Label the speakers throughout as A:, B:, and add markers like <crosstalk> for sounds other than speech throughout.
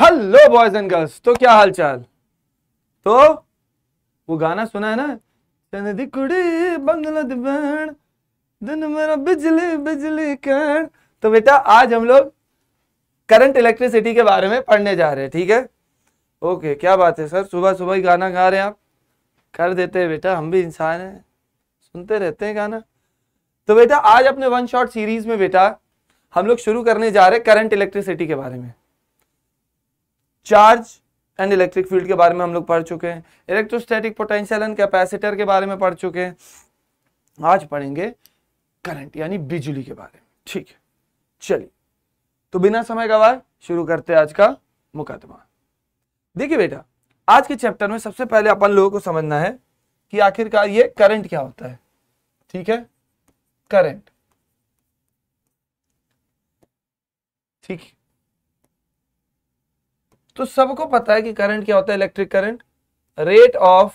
A: Hello boys and girls तो क्या हाल चाल तो वो गाना सुना है ना दी कुड़ी बंगला दिबैण दिन मेरा बिजली बिजली कैण तो बेटा आज हम लोग करंट इलेक्ट्रिसिटी के बारे में पढ़ने जा रहे हैं ठीक है ओके क्या बात है सर सुबह सुबह ही गाना गा रहे हैं आप कर देते हैं बेटा हम भी इंसान हैं सुनते रहते हैं गाना तो बेटा आज अपने वन शॉट सीरीज में बेटा हम लोग शुरू करने जा रहे हैं करंट इलेक्ट्रिसिटी के बारे में चार्ज एंड इलेक्ट्रिक फील्ड के बारे में हम लोग पढ़ चुके हैं इलेक्ट्रोस्टैटिक पोटेंशियल एंड कैपेसिटर के बारे में पढ़ चुके हैं आज पढ़ेंगे करंट यानी बिजली के बारे में ठीक है चलिए तो बिना समय गवाए शुरू करते हैं आज का मुकदमा देखिए बेटा आज के चैप्टर में सबसे पहले अपन लोगों को समझना है कि आखिरकार ये करंट क्या होता है ठीक है करंट ठीक है तो सबको पता है कि करंट क्या होता है electric current rate of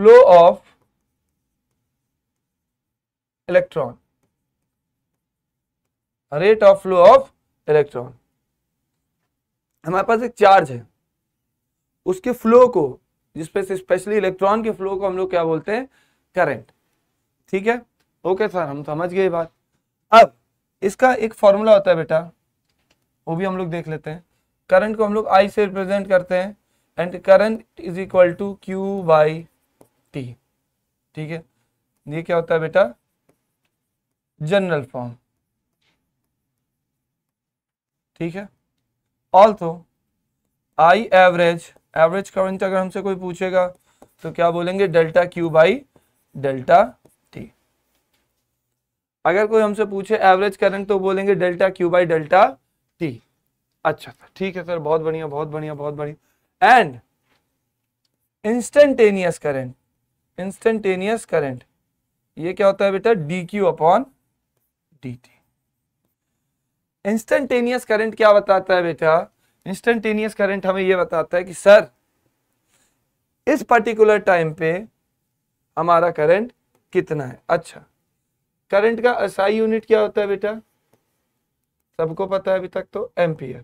A: flow of electron rate of flow of electron हमारे पास एक चार्ज है उसके फ्लो को जिसपे से स्पेशली इलेक्ट्रॉन के फ्लो को हम लोग क्या बोलते हैं करंट ठीक है ओके सर हम समझ गए बात अब इसका एक फॉर्मूला होता है बेटा वो भी हम लोग देख लेते हैं करंट को हम लोग आई से रिप्रेजेंट करते हैं and current is equal to Q by T ठीक है ये क्या होता है बेटा जनरल फॉर्म ठीक है also I average average current अगर हमसे कोई पूछेगा तो क्या बोलेंगे delta Q by delta T अगर कोई हमसे पूछे एवरेज करंट तो बोलेंगे delta Q by delta T अच्छा सर अच्छा, ठीक है सर बहुत बढ़िया बहुत बढ़िया बहुत बढ़िया and instantaneous current instantaneous current ये क्या होता है बेटा D Q upon D T instantaneous current क्या बताता है बेटा इंस्टेंटेनियस करंट हमें यह बताता है कि सर इस पर्टिकुलर टाइम पे हमारा करंट कितना है अच्छा करंट का असाई यूनिट क्या होता है बेटा सबको पता है अभी तक तो एम्पियर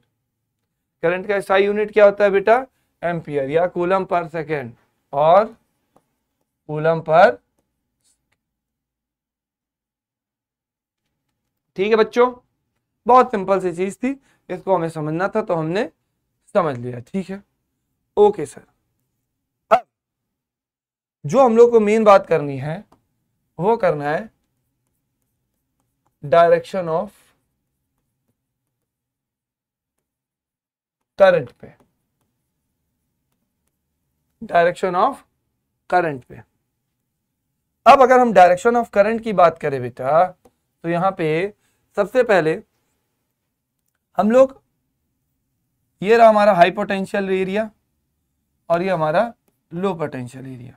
A: करंट का एसआई यूनिट क्या होता है बेटा एम्पियर या कूलम पर सेकेंड और कूलम पर ठीक है बच्चों बहुत सिंपल सी चीज थी इसको हमें समझना था तो हमने समझ लिया ठीक है ओके सर अब जो हम लोग को मेन बात करनी है वो करना है डायरेक्शन ऑफ करंट पे डायरेक्शन ऑफ करंट पे अब अगर हम डायरेक्शन ऑफ करंट की बात करें बेटा तो यहां पे सबसे पहले हम लोग ये रहा हमारा हाई पोटेंशियल एरिया और ये हमारा लो पोटेंशियल एरिया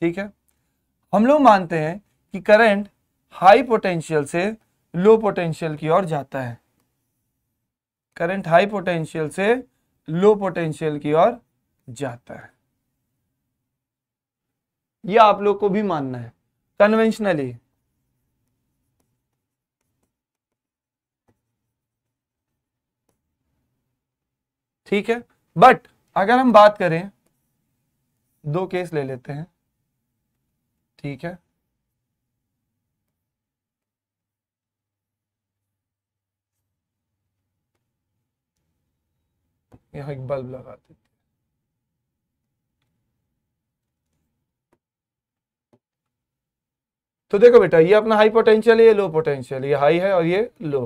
A: ठीक है हम लोग मानते हैं कि करंट हाई पोटेंशियल से लो पोटेंशियल की ओर जाता है करंट हाई पोटेंशियल से लो पोटेंशियल की ओर जाता है यह आप लोग को भी मानना है कन्वेंशनली ठीक है बट अगर हम बात करें दो केस ले लेते हैं ठीक है यहाँ एक बल्ब लगा देते तो देखो बेटा ये अपना हाई पोटेंशियल है ये लो पोटेंशियल ये हाई है और ये लो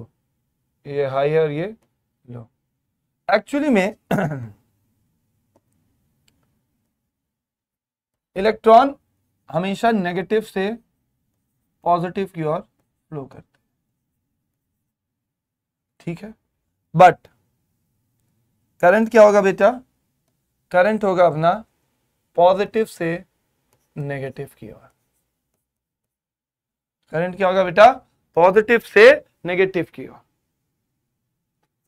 A: ये हाई है और ये लो एक्चुअली में इलेक्ट्रॉन <clears throat> हमेशा नेगेटिव से पॉजिटिव की ओर फ्लो करते ठीक है बट करंट क्या होगा बेटा करंट होगा अपना पॉजिटिव से नेगेटिव की ओर करंट क्या होगा बेटा पॉजिटिव से नेगेटिव की ओर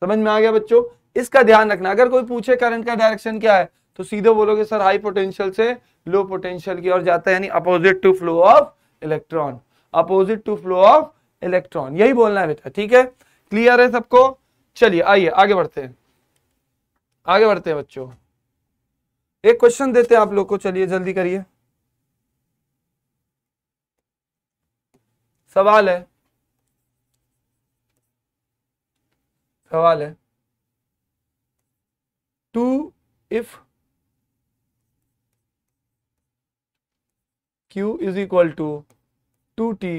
A: समझ में आ गया बच्चों इसका ध्यान रखना अगर कोई पूछे करंट का डायरेक्शन क्या है तो सीधे बोलोगे सर हाई पोटेंशियल से लो पोटेंशियल की ओर जाता है यानी opposite to flow of electron opposite to flow of electron यही बोलना है बेटा ठीक है क्लियर है सबको चलिए आइए आगे बढ़ते हैं आगे बढ़ते हैं बच्चों एक क्वेश्चन देते हैं आप लोग को चलिए जल्दी करिए सवाल है सवाल है two if q is equal to two T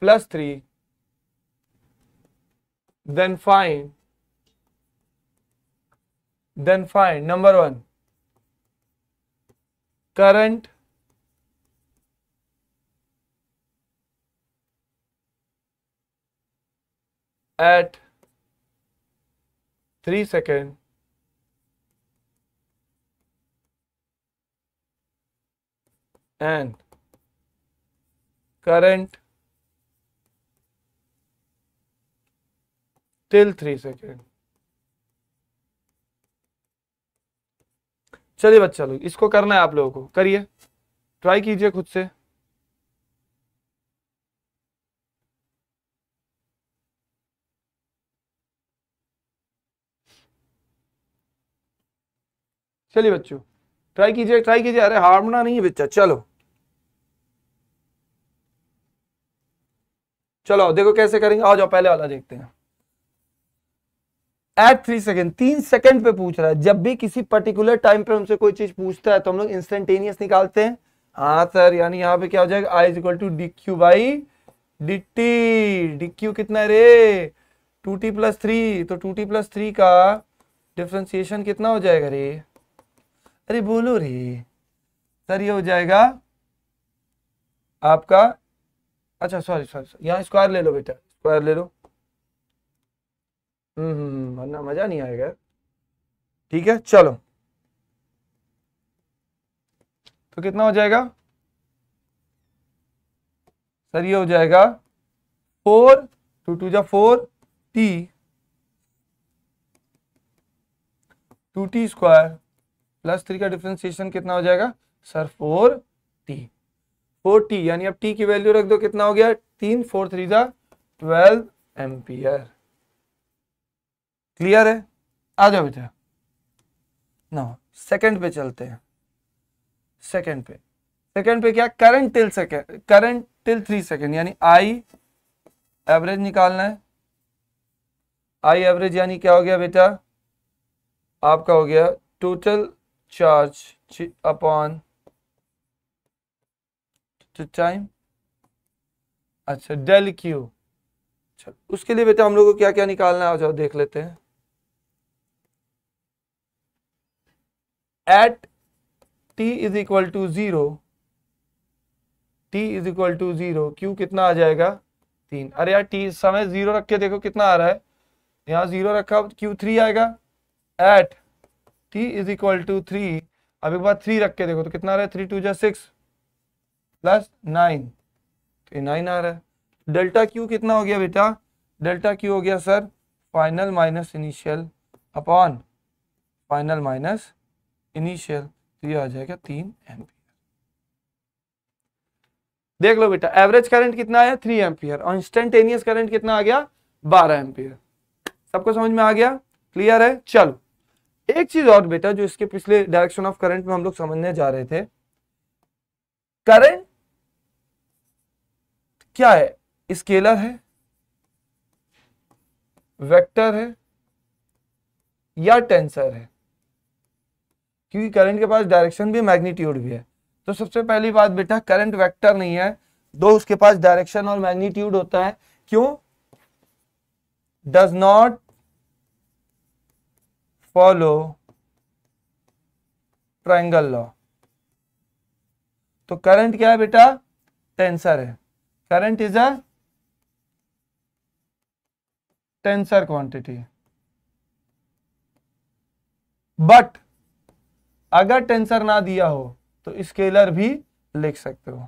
A: plus three then find then find number 1 current at 3 second and current till 3 second चलिए बच्चा लोग इसको करना है आप लोगों को करिए ट्राई कीजिए खुद से चलिए बच्चों ट्राई कीजिए ट्राई कीजिए अरे हारना नहीं है बच्चा चलो चलो देखो कैसे करेंगे आ जाओ पहले वाला देखते हैं एट थ्री सेकेंड तीन सेकेंड पे पूछ रहा है जब भी किसी पर्टिकुलर टाइम पे हमसे कोई चीज पूछता है तो हम लोग इंस्टेंटेनियस निकालते हैं हाँ सर यानी यहाँ पे क्या हो जाएगा I is equal to D Q by D T D Q कितना रे टू टी प्लस थ्री तो टू टी प्लस थ्री का डिफ्रेंसिएशन कितना हो जाएगा रे अरे बोलो रे सर ये हो जाएगा आपका अच्छा सॉरी सॉरी यहाँ स्क्वायर ले लो बेटा स्क्वायर ले लो हम्म, हम्म, हम्म वरना मजा नहीं आएगा ठीक है चलो तो कितना हो जाएगा सर ये हो जाएगा फोर टू टू जा four T two T square plus three का डिफ्रेंसिएशन कितना हो जाएगा sir four T four T यानी अब टी की वैल्यू रख दो कितना हो गया तीन फोर थ्री जा ट्वेल्व एम्पियर क्लियर है आ जाओ बेटा ना सेकंड पे चलते हैं सेकंड पे सेकंड पे क्या current till second current till three second यानी आई एवरेज निकालना है आई एवरेज यानी क्या हो गया बेटा आपका हो गया टोटल चार्ज अपॉन टाइम अच्छा डेल क्यू अच्छा उसके लिए बेटा हम लोगों को क्या क्या निकालना है आ जाओ देख लेते हैं at t is equal to zero t is equal to zero q कितना आ जाएगा तीन अरे यार t समय ज़ीरो रख के देखो कितना आ रहा है यहाँ ज़ीरो रखा q थ्री आएगा at t is equal to three अब एक बार थ्री रख के देखो तो कितना आ रहा है थ्री टू जै सिक्स प्लस नाइन तो नाइन आ रहा है डेल्टा क्यू कितना हो गया बेटा डेल्टा क्यू हो गया sir final minus initial upon final minus initial तो ये आ जाएगा तीन एम्पियर देख लो बेटा एवरेज करंट कितना आया थ्री एम्पियर और इंस्टेंटेनियस करंट कितना आ गया बारह एम्पियर सबको समझ में आ गया क्लियर है चलो एक चीज और बेटा जो इसके पिछले डायरेक्शन ऑफ करंट में हम लोग समझने जा रहे थे करंट क्या है स्केलर है वेक्टर है या टेंसर है क्योंकि करंट के पास डायरेक्शन भी मैग्नीट्यूड भी है तो सबसे पहली बात बेटा करंट वेक्टर नहीं है दो उसके पास डायरेक्शन और मैग्नीट्यूड होता है क्यों does not follow triangle law तो करंट क्या है बेटा टेंसर है current is a tensor quantity but अगर टेंसर ना दिया हो तो स्केलर भी लिख सकते हो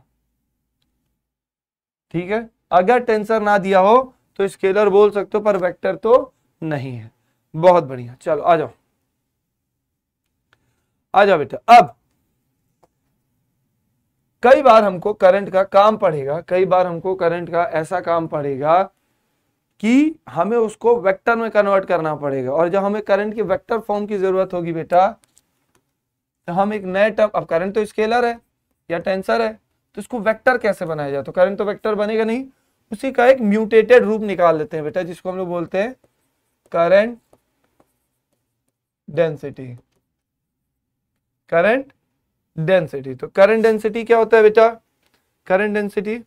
A: ठीक है अगर टेंसर ना दिया हो तो स्केलर बोल सकते हो पर वेक्टर तो नहीं है बहुत बढ़िया चलो आ जाओ आ जाओ बेटा अब कई बार हमको करंट का काम पड़ेगा कई बार हमको करंट का ऐसा काम पड़ेगा कि हमें उसको वेक्टर में कन्वर्ट करना पड़ेगा और जब हमें करंट के वेक्टर फॉर्म की जरूरत होगी बेटा तो हम एक नए टर्म अब करंट तो स्केलर है या टेंसर है तो इसको वेक्टर कैसे बनाया जाए तो करंट तो वेक्टर बनेगा नहीं उसी का एक म्यूटेटेड रूप निकाल लेते हैं बेटा जिसको हम लोग बोलते हैं करंट डेंसिटी करंट डेंसिटी तो करंट डेंसिटी क्या होता है बेटा करंट डेंसिटी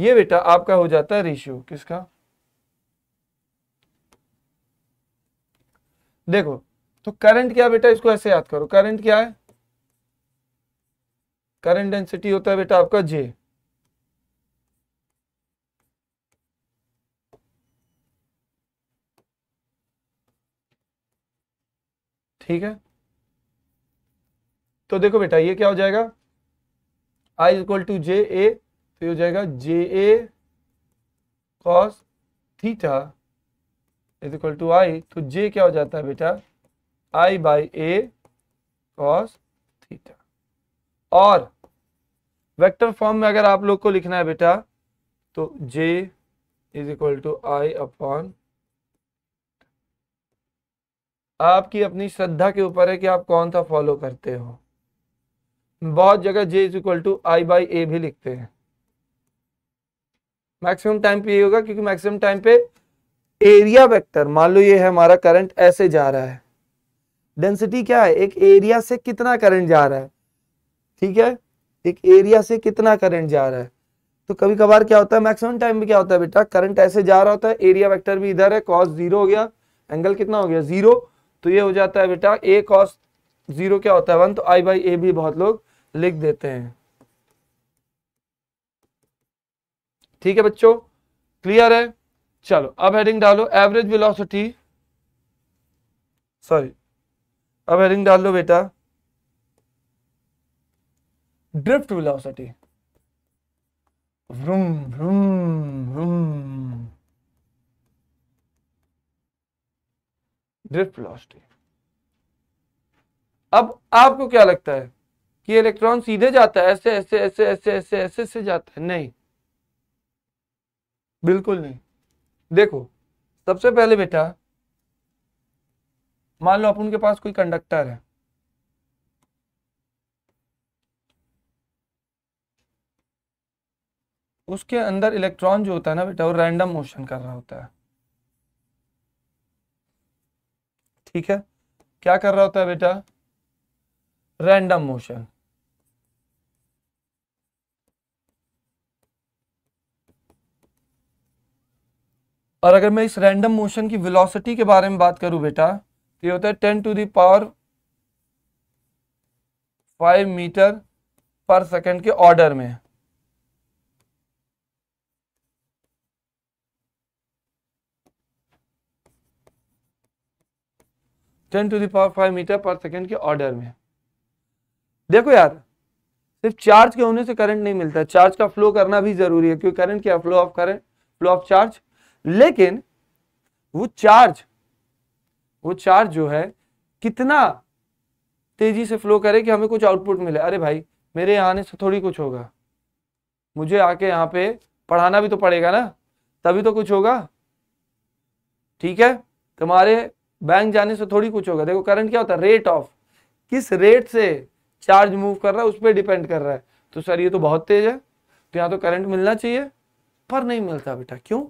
A: ये बेटा आपका हो जाता है रेशियो किसका देखो तो करंट क्या बेटा इसको ऐसे याद करो करंट क्या है करंट डेंसिटी होता है बेटा आपका जे ठीक है तो देखो बेटा ये क्या हो जाएगा आई इक्वल टू जे ए तो ये हो जाएगा J A cos theta is equal to I तो जे क्या हो जाता है बेटा I by A cos theta और वेक्टर फॉर्म में अगर आप लोग को लिखना है बेटा तो J is equal to I upon आपकी अपनी श्रद्धा के ऊपर है कि आप कौन सा फॉलो करते हो बहुत जगह J is equal to I by A भी लिखते हैं मैक्सिमम टाइम पे ये होगा क्योंकि मैक्सिमम टाइम पे एरिया वेक्टर मान लो ये है हमारा करंट ऐसे जा रहा है डेंसिटी क्या है एक एरिया से कितना करंट जा रहा है ठीक है एक एरिया से कितना करंट जा रहा है तो कभी कभार क्या होता है मैक्सिमम टाइम में क्या होता है बेटा करंट ऐसे जा रहा होता है एरिया वेक्टर भी इधर है कॉस जीरो हो गया एंगल कितना हो गया जीरो तो ये हो जाता है बेटा ए कॉस जीरो क्या होता है वन तो आई बाई ए भी बहुत लोग लिख देते हैं ठीक है बच्चों क्लियर है चलो अब हेडिंग डालो एवरेज वेलोसिटी सॉरी अब हेडिंग डाल लो बेटा drift velocity vroom vroom vroom drift velocity अब आपको क्या लगता है कि इलेक्ट्रॉन सीधे जाता है ऐसे ऐसे ऐसे ऐसे ऐसे ऐसे से जाता है नहीं बिल्कुल नहीं देखो सबसे पहले बेटा मान लो अपन के पास कोई कंडक्टर है उसके अंदर इलेक्ट्रॉन जो होता है ना बेटा वो रैंडम मोशन कर रहा होता है ठीक है क्या कर रहा होता है बेटा रैंडम मोशन और अगर मैं इस रैंडम मोशन की वेलोसिटी के बारे में बात करूं बेटा तो ये होता है ten to the power five metre per second के ऑर्डर में ten to the power five metre per second के ऑर्डर में देखो यार सिर्फ चार्ज के होने से करंट नहीं मिलता चार्ज का फ्लो करना भी जरूरी है क्योंकि करंट क्या flow of current flow of charge लेकिन वो चार्ज वो चार्ज जो है कितना तेजी से फ्लो करे कि हमें कुछ आउटपुट मिले अरे भाई मेरे यहाँ आने से थोड़ी कुछ होगा मुझे आके यहाँ पे पढ़ाना भी तो पड़ेगा ना तभी तो कुछ होगा ठीक है तुम्हारे बैंक जाने से थोड़ी कुछ होगा देखो करंट क्या होता है रेट ऑफ किस रेट से चार्ज मूव कर रहा है उस पर डिपेंड कर रहा है तो सर ये तो बहुत तेज है तो यहाँ तो करंट मिलना चाहिए पर नहीं मिलता बेटा क्यों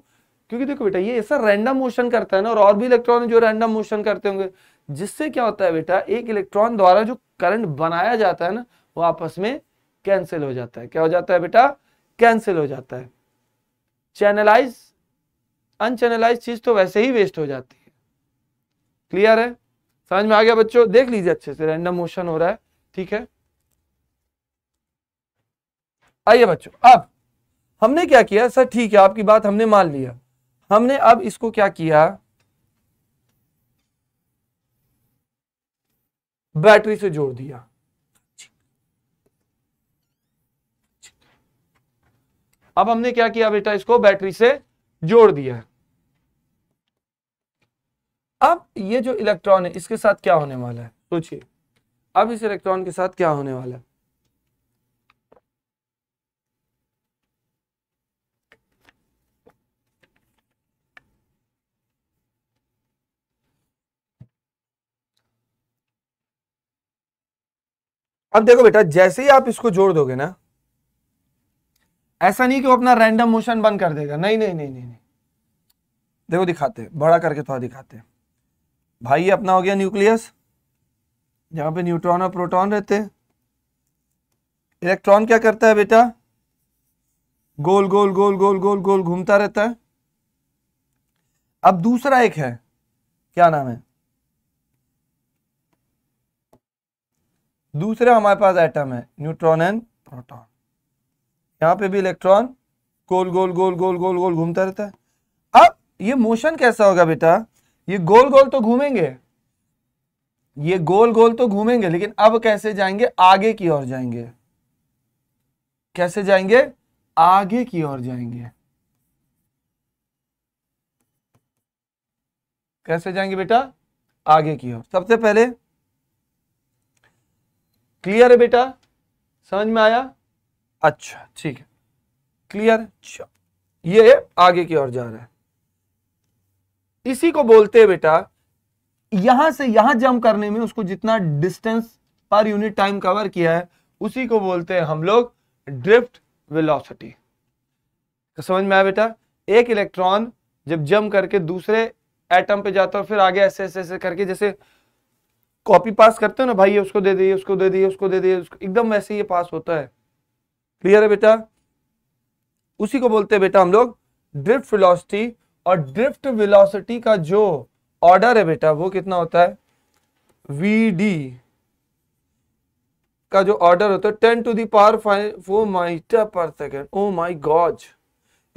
A: क्योंकि देखो बेटा ये ऐसा रैंडम मोशन करता है ना और और भी इलेक्ट्रॉन जो रैंडम मोशन करते होंगे जिससे क्या होता है बेटा एक इलेक्ट्रॉन द्वारा जो करंट बनाया जाता है ना वो आपस में कैंसिल हो जाता है क्या हो जाता है बेटा कैंसिल हो जाता है चैनलाइज अनचैनलाइज चीज तो वैसे ही वेस्ट हो जाती है क्लियर है समझ में आ गया बच्चों देख लीजिए अच्छे से रैंडम मोशन हो रहा है ठीक है आइए बच्चों अब हमने क्या किया सर ठीक है आपकी बात हमने मान लिया हमने अब इसको क्या किया बैटरी से जोड़ दिया अब हमने क्या किया बेटा इसको बैटरी से जोड़ दिया अब ये जो इलेक्ट्रॉन है इसके साथ क्या होने वाला है सोचिए अब इस इलेक्ट्रॉन के साथ क्या होने वाला है अब देखो बेटा जैसे ही आप इसको जोड़ दोगे ना ऐसा नहीं कि वो अपना रैंडम मोशन बंद कर देगा नहीं नहीं नहीं नहीं, देखो दिखाते बड़ा करके थोड़ा दिखाते भाई अपना हो गया न्यूक्लियस जहां पे न्यूट्रॉन और प्रोटॉन रहते हैं इलेक्ट्रॉन क्या करता है बेटा गोल गोल गोल गोल गोल गोल घूमता रहता है अब दूसरा एक है क्या नाम है दूसरा हमारे पास एटम है न्यूट्रॉन एंड प्रोटॉन यहां पे भी इलेक्ट्रॉन गोल गोल गोल गोल गोल गोल घूमता रहता है अब ये मोशन कैसा होगा बेटा ये गोल गोल तो घूमेंगे ये गोल गोल तो घूमेंगे लेकिन अब कैसे जाएंगे आगे की ओर जाएंगे कैसे जाएंगे आगे की ओर जाएंगे कैसे जाएंगे बेटा आगे की ओर सबसे पहले क्लियर है बेटा समझ में आया अच्छा ठीक है क्लियर अच्छा। ये आगे की ओर जा रहा है इसी को बोलते हैं बेटा यहां से यहां जंप करने में उसको जितना distance per unit time cover किया है उसी को बोलते हैं हम लोग ड्रिफ्ट वेलोसिटी समझ में आया बेटा एक इलेक्ट्रॉन जब जम करके दूसरे एटम पे जाता है और फिर आगे ऐसे ऐसे ऐसे करके जैसे कॉपी पास करते हो ना भाई उसको दे दिए उसको दे दिए उसको दे दिए एकदम वैसे ही पास होता है क्लियर है बेटा उसी को बोलते हैं बेटा हम लोग ड्रिफ्ट वेलोसिटी और ड्रिफ्ट वेलोसिटी का जो ऑर्डर है बेटा वो कितना होता है वी डी का जो ऑर्डर होता है ten to the power five four metre per second O my gauge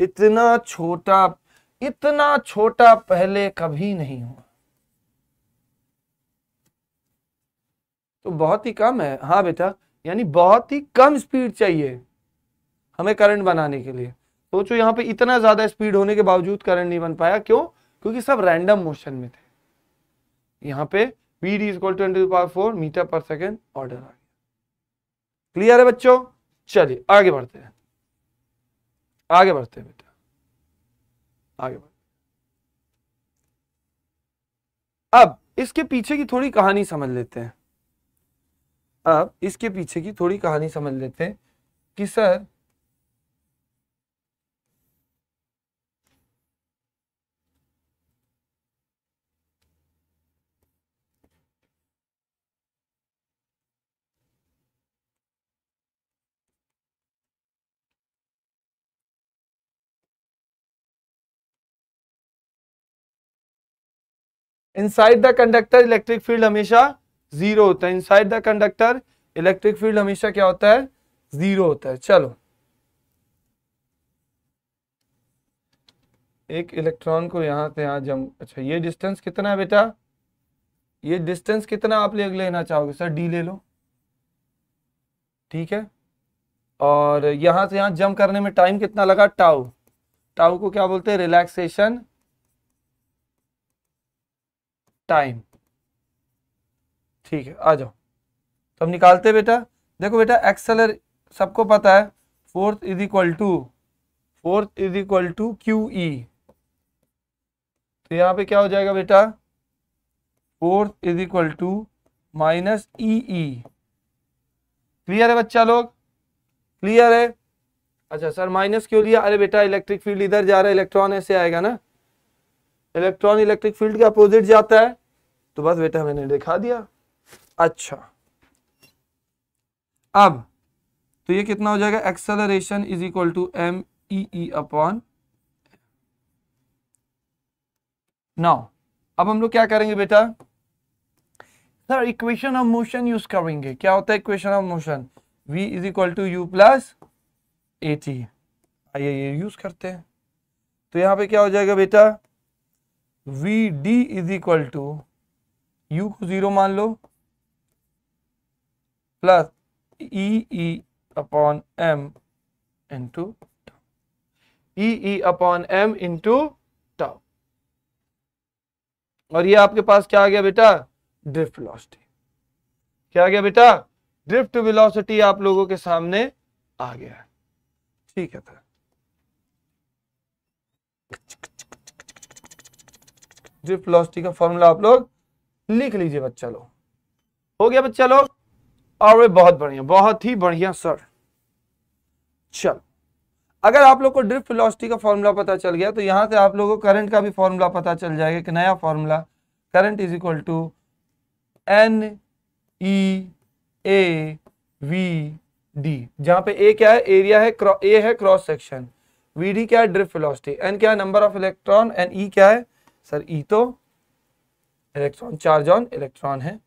A: इतना छोटा इतना छोटा पहले कभी नहीं हुआ तो बहुत ही कम है हाँ बेटा यानी बहुत ही कम स्पीड चाहिए हमें करंट बनाने के लिए सोचो तो यहाँ पे इतना ज्यादा स्पीड होने के बावजूद करंट नहीं बन पाया क्यों क्योंकि सब रैंडम मोशन में थे यहाँ पे B D is equal to power four metre per second order आ गया क्लियर है बच्चों चलिए आगे बढ़ते हैं आगे बढ़ते हैं बेटा आगे बढ़ते अब इसके पीछे की थोड़ी कहानी समझ लेते हैं अब इसके पीछे की थोड़ी कहानी समझ लेते हैं कि sir inside the conductor electric field हमेशा जीरो होता है inside the conductor electric field हमेशा क्या होता है जीरो होता है चलो एक इलेक्ट्रॉन को यहां से यहां जम अच्छा ये डिस्टेंस कितना है बेटा ये डिस्टेंस कितना आप ले लेना चाहोगे सर डी ले लो ठीक है और यहां से यहां जम करने में टाइम कितना लगा टाउ टाउ को क्या बोलते हैं रिलैक्सेशन टाइम ठीक है आ जाओ तो हम निकालते बेटा देखो बेटा एक्सेलर सबको पता है force is equal to force is equal to Q E तो यहाँ पे क्या हो जाएगा बेटा force is equal to minus E E clear है बच्चा लोग क्लियर है अच्छा सर माइनस क्यों लिया अरे बेटा इलेक्ट्रिक फील्ड इधर जा रहा है इलेक्ट्रॉन ऐसे आएगा ना इलेक्ट्रॉन इलेक्ट्रिक फील्ड के अपोजिट जाता है तो बस बेटा मैंने दिखा दिया अच्छा अब तो ये कितना हो जाएगा acceleration is equal to M E upon now अब हम लोग क्या करेंगे बेटा sir equation of motion use करेंगे क्या होता है equation of motion v is equal to U plus A T आइए ये यूज करते हैं तो यहां पे क्या हो जाएगा बेटा V D is equal to U को जीरो मान लो plus E upon M into E upon M into tau और ये आपके पास क्या आ गया बेटा ड्रिफ्ट वेलोसिटी क्या आ गया बेटा ड्रिफ्ट वेलोसिटी आप लोगों के सामने आ गया है ठीक है था ड्रिफ्ट वेलोसिटी का फॉर्मूला आप लोग लिख लीजिए बच्चा लोग हो गया बच्चा लोग और वे बहुत बढ़िया बहुत ही बढ़िया सर चल अगर आप लोग को ड्रिफ्ट फिलोसिटी का फॉर्मूला पता चल गया तो यहां से आप लोगों को करंट का भी फॉर्मूला पता चल जाएगा कि नया formula current is equal to N E A V D जहां पे ए क्या है एरिया है ए है क्रॉस सेक्शन वी डी क्या है ड्रिफ्ट फिलोसिटी एन क्या है number of electron N E क्या है सर ई e तो इलेक्ट्रॉन चार्ज ऑन इलेक्ट्रॉन है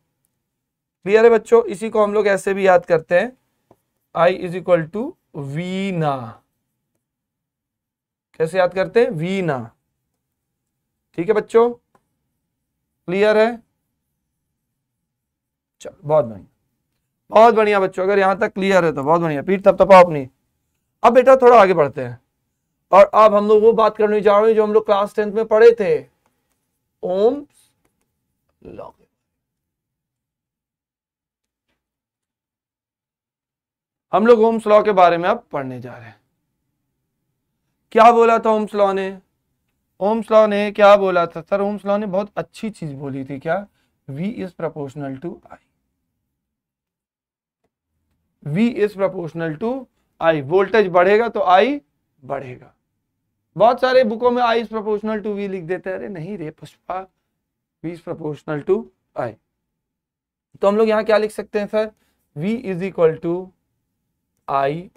A: क्लियर है बच्चों इसी को हम लोग ऐसे भी याद करते हैं आई इज इक्वल टू वीना कैसे याद करते हैं वीना ठीक है बच्चों क्लियर है चलो बहुत बढ़िया बहुत बढ़िया बच्चों अगर यहाँ तक क्लियर है तो बहुत बढ़िया पीठ तब तपाओ अपनी अब बेटा थोड़ा आगे बढ़ते हैं और अब हम लोग वो बात करने जा रहे हैं जो हम लोग क्लास टेंथ में पढ़े थे ओम लॉ हम लोग होम्स लॉ के बारे में अब पढ़ने जा रहे हैं क्या बोला था होम्स लॉ ने होम्स लॉ ने क्या बोला था सर होम्स लॉ ने बहुत अच्छी चीज बोली थी क्या v is proportional to i v is proportional to i voltage बढ़ेगा तो i बढ़ेगा बहुत सारे बुकों में I is proportional to V लिख देते हैं अरे नहीं रे Pushpa V is proportional to I तो हम लोग यहां क्या लिख सकते हैं sir v is equal to I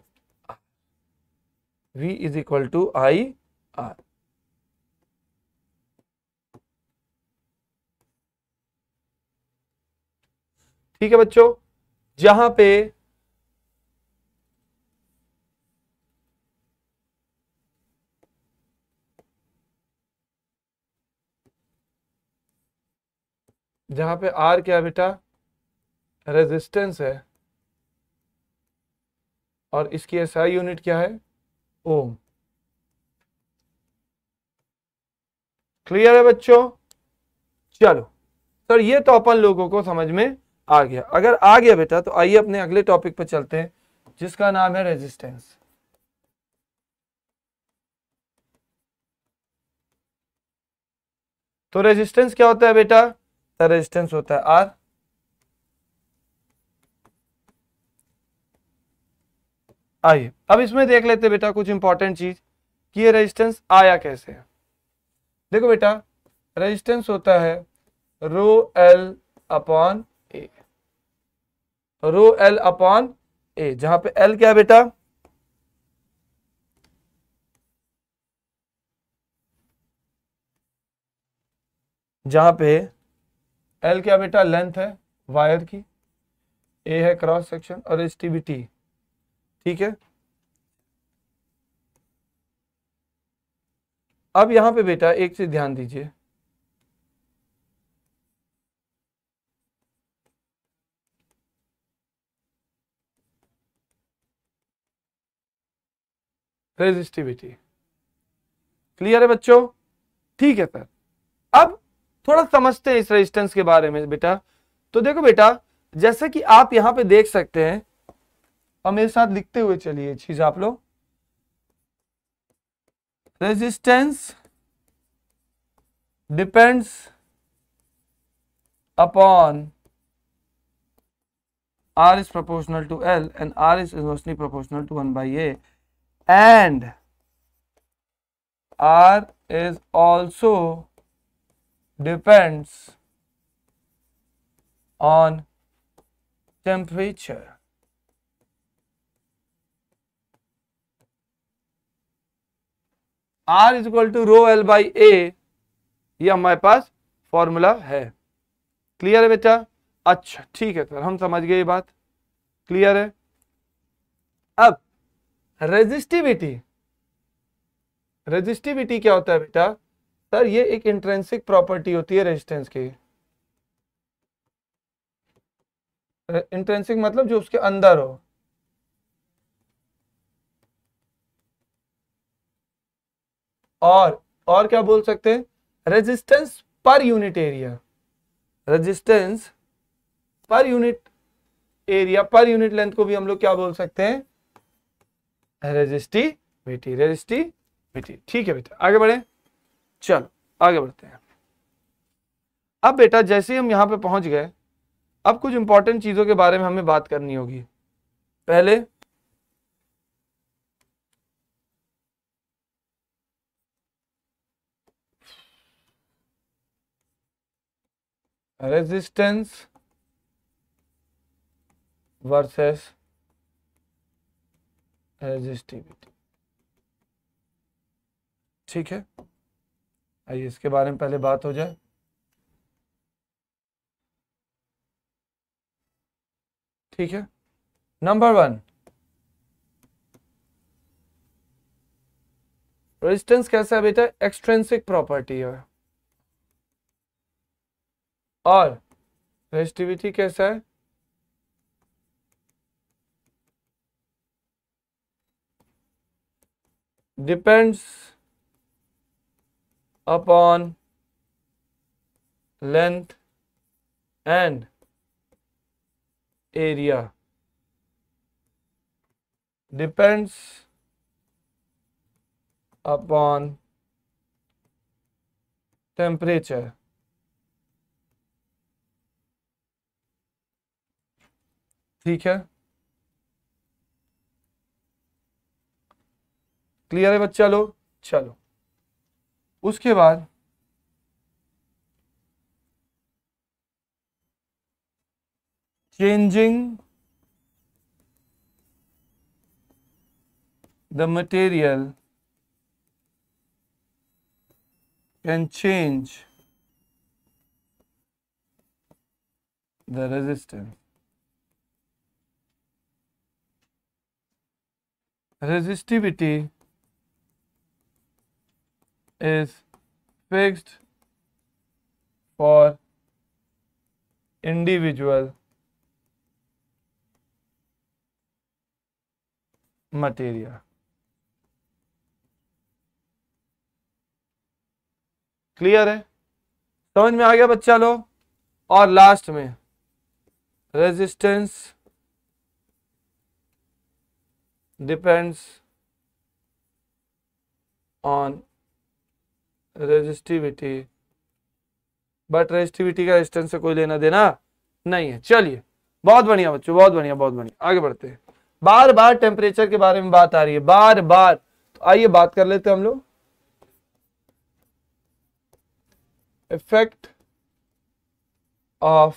A: v is equal to I R ठीक है बच्चों जहां पे जहां पे आर क्या बेटा रेजिस्टेंस है और इसकी एसआई यूनिट क्या है ओम क्लियर है बच्चों चलो सर ये तो अपन लोगों को समझ में आ गया अगर आ गया बेटा तो आइए अपने अगले टॉपिक पर चलते हैं जिसका नाम है रेजिस्टेंस तो रेजिस्टेंस क्या होता है बेटा रेजिस्टेंस होता है आर आइए अब इसमें देख लेते बेटा कुछ इंपॉर्टेंट चीज कि ये रेजिस्टेंस आया कैसे है देखो बेटा रेजिस्टेंस होता है rho L upon A rho L upon A जहां पे एल क्या बेटा जहां पे एल क्या बेटा लेंथ है वायर की ए है क्रॉस सेक्शन और एस ठीक है अब यहां पे बेटा एक चीज ध्यान दीजिए रेजिस्टिविटी क्लियर है बच्चों ठीक है सर अब थोड़ा समझते हैं इस रेजिस्टेंस के बारे में बेटा तो देखो बेटा जैसे कि आप यहां पे देख सकते हैं और मेरे साथ लिखते हुए चलिए चीज आप लोग resistance depends upon R is proportional to L and R is इजनी proportional to one by A and R is also depends on temperature R is equal to rho L by A ये हमारे पास formula है clear है बेटा अच्छा ठीक है sir हम समझ गए ये बात क्लियर है अब रेजिस्टिविटी रेजिस्टिविटी क्या होता है बेटा सर ये एक इंट्रेंसिक प्रॉपर्टी होती है रेजिस्टेंस की इंट्रेंसिक मतलब जो उसके अंदर हो और और क्या बोल सकते हैं resistance per unit area resistance per unit area per unit length को भी हम लोग क्या बोल सकते हैं रेजिस्टिविटी रेजिस्टिविटी ठीक है बेटा आगे बढ़े चलो आगे बढ़ते हैं अब बेटा जैसे हम यहां पे पहुंच गए अब कुछ इंपॉर्टेंट चीजों के बारे में हमें बात करनी होगी पहले रेजिस्टेंस वर्सेस रेजिस्टिविटी ठीक है आइए इसके बारे में पहले बात हो जाए ठीक है नंबर वन रेजिस्टेंस कैसा है बेटा एक्सट्रेंसिक प्रॉपर्टी है और रेजिस्टिविटी कैसा है depends upon length and area depends upon temperature ठीक है क्लियर है बच्चा लो चलो उसके बाद changing the material can change the resistance resistivity is fixed for individual material. क्लियर है समझ में आ गया बच्चा लो और लास्ट में resistance depends on resistivity but resistivity का resistance से कोई लेना देना नहीं है चलिए बहुत बढ़िया बच्चों बहुत बढ़िया बहुत बढ़िया आगे बढ़ते हैं बार बार टेम्परेचर के बारे में बात आ रही है बार बार तो आइए बात कर लेते हैं हम लोग effect of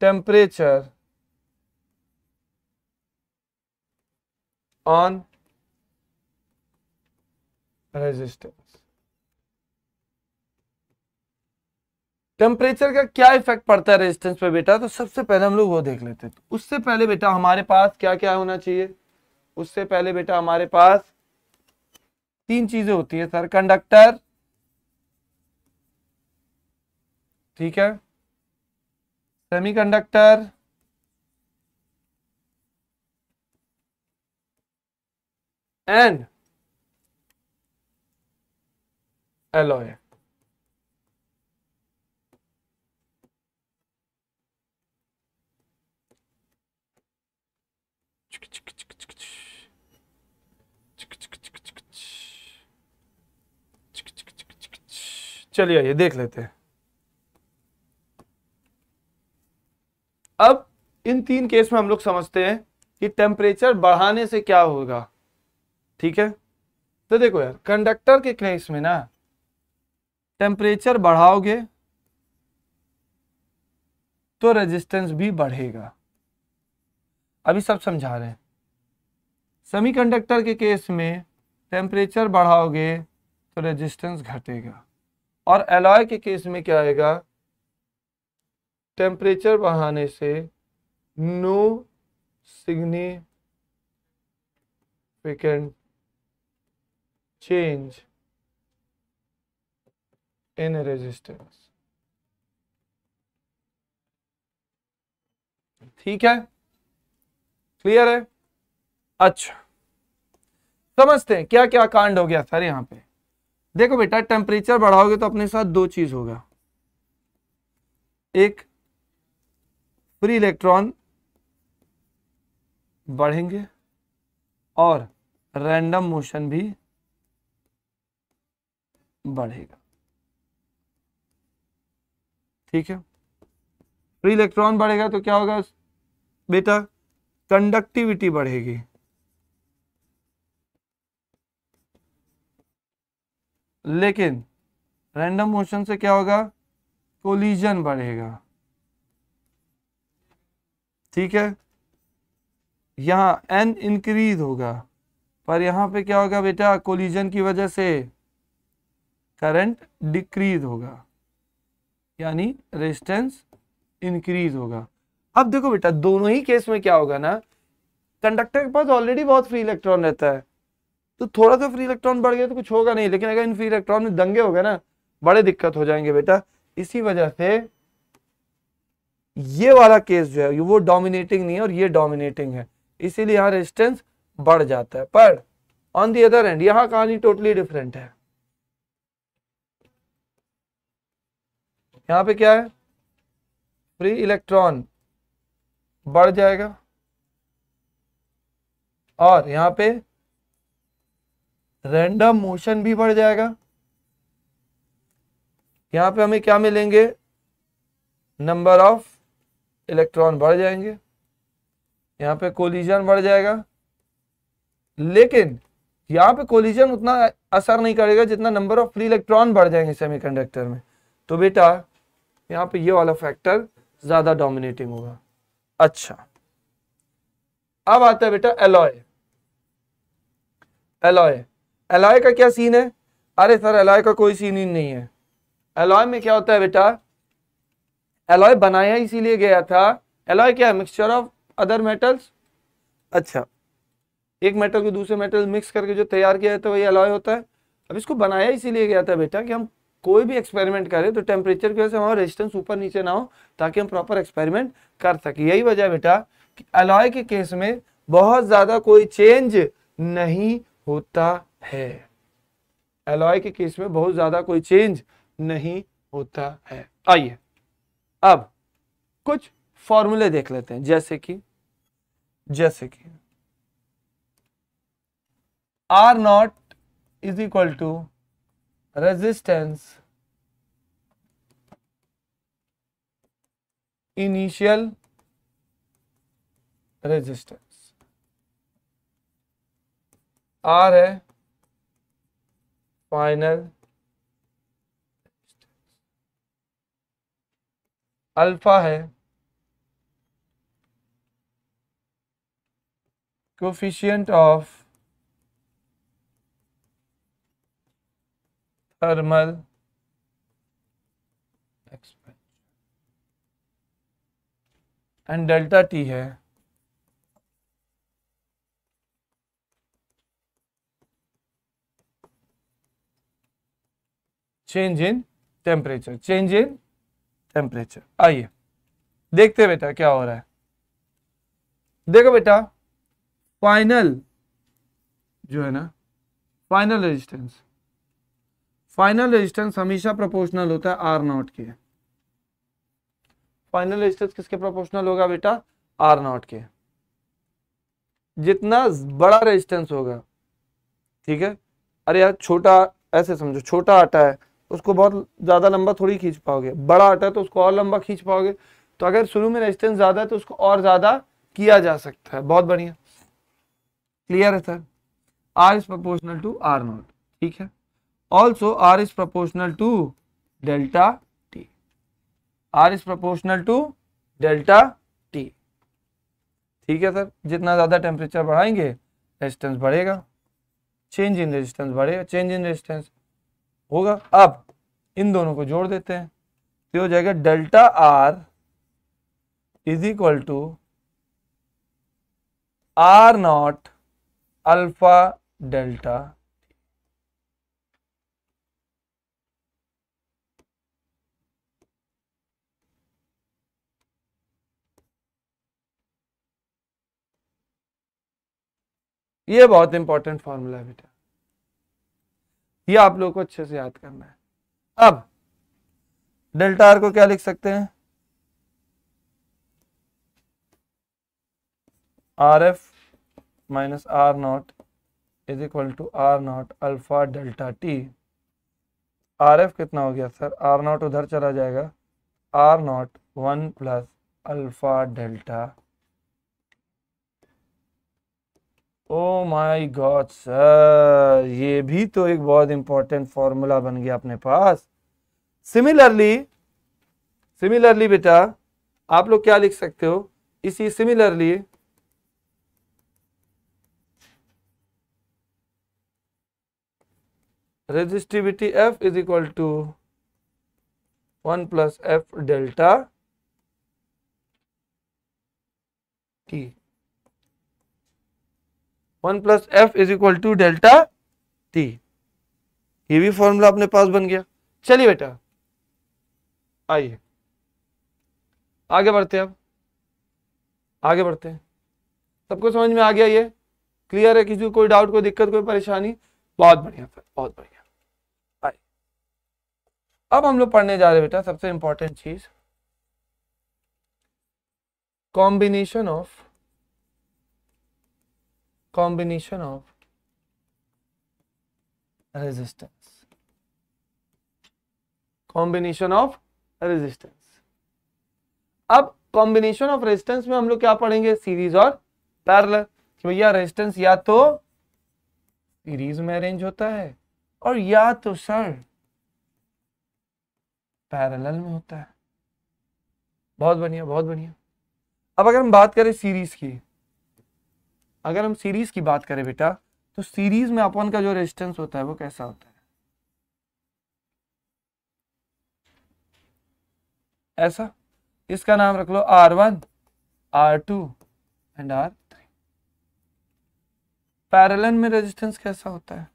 A: temperature on resistance temperature का क्या इफेक्ट पड़ता है रेजिस्टेंस पे बेटा तो सबसे पहले हम लोग वो देख लेते हैं तो उससे पहले बेटा हमारे पास क्या क्या होना चाहिए उससे पहले बेटा हमारे पास तीन चीजें होती है सर कंडक्टर ठीक है सेमीकंडक्टर एंड एलॉय चलिए आइए देख लेते हैं अब इन तीन केस में हम लोग समझते हैं कि टेम्परेचर बढ़ाने से क्या होगा ठीक है तो देखो यार कंडक्टर के केस में ना टेम्परेचर बढ़ाओगे तो रेजिस्टेंस भी बढ़ेगा अभी सब समझा रहे हैं सेमीकंडक्टर के केस में टेम्परेचर बढ़ाओगे तो रेजिस्टेंस घटेगा और एलॉय के केस में क्या आएगा टेम्परेचर बढ़ाने से no significant change in resistance ठीक है क्लियर है अच्छा समझते हैं क्या क्या कांड हो गया सर यहां पे देखो बेटा टेम्परेचर बढ़ाओगे तो अपने साथ दो चीज होगा एक फ्री इलेक्ट्रॉन बढ़ेंगे और रैंडम मोशन भी बढ़ेगा ठीक है फ्री इलेक्ट्रॉन बढ़ेगा तो क्या होगा बेटा कंडक्टिविटी बढ़ेगी लेकिन रैंडम मोशन से क्या होगा कोलिजन बढ़ेगा ठीक है यहां एन इंक्रीज होगा पर यहां पे क्या होगा बेटा कोलिजन की वजह से करंट डिक्रीज होगा यानी रेजिस्टेंस इंक्रीज होगा अब देखो बेटा दोनों ही केस में क्या होगा ना कंडक्टर के पास ऑलरेडी बहुत फ्री इलेक्ट्रॉन रहता है तो थोड़ा सा फ्री इलेक्ट्रॉन बढ़ गया तो कुछ होगा नहीं लेकिन अगर इन फ्री इलेक्ट्रॉन में दंगे हो गए ना बड़े दिक्कत हो जाएंगे बेटा इसी वजह से ये वाला केस जो है वो डोमिनेटिंग नहीं है और ये डोमिनेटिंग है इसीलिए यहाँ रेजिस्टेंस बढ़ जाता है पर ऑन दी अदर एंड यहाँ कहानी टोटली डिफरेंट है यहां पे क्या है फ्री इलेक्ट्रॉन बढ़ जाएगा और यहां पे रैंडम मोशन भी बढ़ जाएगा यहां पे हमें क्या मिलेंगे नंबर ऑफ इलेक्ट्रॉन बढ़ जाएंगे यहाँ पे कोलिजन बढ़ जाएगा लेकिन यहां पे कोलिजन उतना असर नहीं करेगा जितना नंबर ऑफ फ्री इलेक्ट्रॉन बढ़ जाएंगे सेमीकंडक्टर में तो बेटा यहाँ पे ये वाला फैक्टर ज्यादा डोमिनेटिंग होगा अच्छा अब आता है बेटा एलॉय एलॉय एलॉय का क्या सीन है अरे सर एलॉय का कोई सीन ही नहीं है एलॉय में क्या होता है बेटा एलॉय बनाया इसीलिए गया था एलॉय क्या है मिक्सचर ऑफ अदर मेटल्स अच्छा एक मेटल को दूसरे मेटल मिक्स करके जो तैयार किया जाता है वही एलॉय होता है अब इसको बनाया इसीलिए गया था बेटा कि हम कोई भी एक्सपेरिमेंट करें तो टेम्परेचर की वजह से हमारा रेजिस्टेंस ऊपर नीचे ना हो ताकि हम प्रॉपर एक्सपेरिमेंट कर सके यही वजह बेटा कि अलॉय के केस में बहुत ज़्यादा कोई चेंज नहीं होता है अलॉय के केस में बहुत ज़्यादा कोई चेंज नहीं होता है आइए अब कुछ फॉर्मूले देख लेते हैं जैसे कि जैसे कि R not is equal to resistance initial resistance R है फाइनल अल्फा है coefficient of thermal expansion and delta T है change in temperature change in temperature आइए देखते बेटा क्या हो रहा है देखो बेटा फाइनल जो है ना फाइनल रेजिस्टेंस फाइनल रेजिस्टेंस हमेशा प्रोपोर्शनल होता है आर नॉट के फाइनल रेजिस्टेंस किसके प्रोपोर्शनल होगा बेटा आर नॉट के जितना बड़ा रेजिस्टेंस होगा ठीक है अरे यार छोटा ऐसे समझो छोटा आटा है उसको बहुत ज़्यादा लंबा थोड़ी खींच पाओगे बड़ा आटा है तो उसको और लंबा खींच पाओगे तो अगर शुरू में रेजिस्टेंस ज़्यादा है तो उसको और ज़्यादा किया जा सकता है बहुत बढ़िया क्लियर है sir R is proportional to R not ठीक है also r is proportional to delta t r is proportional to delta t ठीक है सर जितना ज़्यादा टेम्परेचर बढ़ाएंगे रेजिस्टेंस बढ़ेगा चेंज इन रेजिस्टेंस बढ़ेगा चेंज इन रेजिस्टेंस होगा अब इन दोनों को जोड़ देते हैं तो हो जाएगा delta R is equal to R not alpha delta ये बहुत इंपॉर्टेंट फॉर्मूला है बेटा ये आप लोगों को अच्छे से याद करना है अब डेल्टा आर को क्या लिख सकते हैं R F minus R not is equal to R not alpha delta T R F कितना हो गया सर आर नॉट उधर चला जाएगा R not one plus alpha delta oh my god sir ये भी तो एक बहुत इंपॉर्टेंट फॉर्मूला बन गया अपने पास सिमिलरली सिमिलरली बेटा आप लोग क्या लिख सकते हो इसी similarly resistivity F is equal to one plus F delta T one plus F is equal to delta T ये भी फॉर्मूला अपने पास बन गया चलिए बेटा आइए आगे बढ़ते हैं अब आगे बढ़ते हैं सबको समझ में आ गया ये क्लियर है किसी को कोई डाउट कोई दिक्कत कोई परेशानी बहुत बढ़िया सर बहुत बढ़िया आइए अब हम लोग पढ़ने जा रहे हैं बेटा सबसे इंपॉर्टेंट चीज combination of combination of resistance combination of resistance अब कॉम्बिनेशन ऑफ रेजिस्टेंस में हम लोग क्या पढ़ेंगे सीरीज और पैरल कि भैया रेजिस्टेंस या तो सीरीज में अरेंज होता है और या तो सर पैरल में होता है बहुत बढ़िया बहुत बढ़िया अब अगर हम बात करें सीरीज की अगर हम सीरीज की बात करें बेटा तो सीरीज में अपन का जो रेजिस्टेंस होता है वो कैसा होता है ऐसा इसका नाम रख लो R one R two and R three parallel में रेजिस्टेंस कैसा होता है